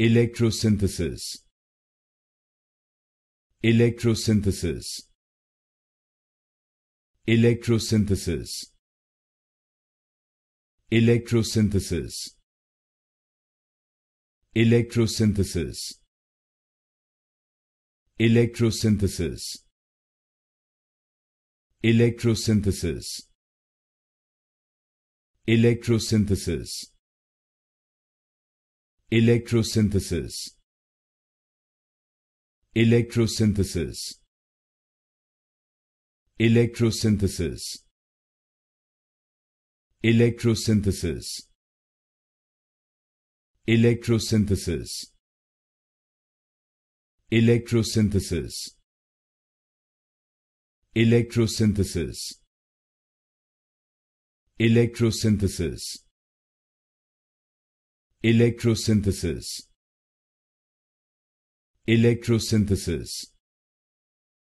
Electrosynthesis Electrosynthesis Electrosynthesis Electrosynthesis Electrosynthesis Electrosynthesis Electrosynthesis Electrosynthesis Electrosynthesis Electrosynthesis Electrosynthesis Electrosynthesis Electrosynthesis Electrosynthesis Electrosynthesis Electrosynthesis Electrosynthesis Electrosynthesis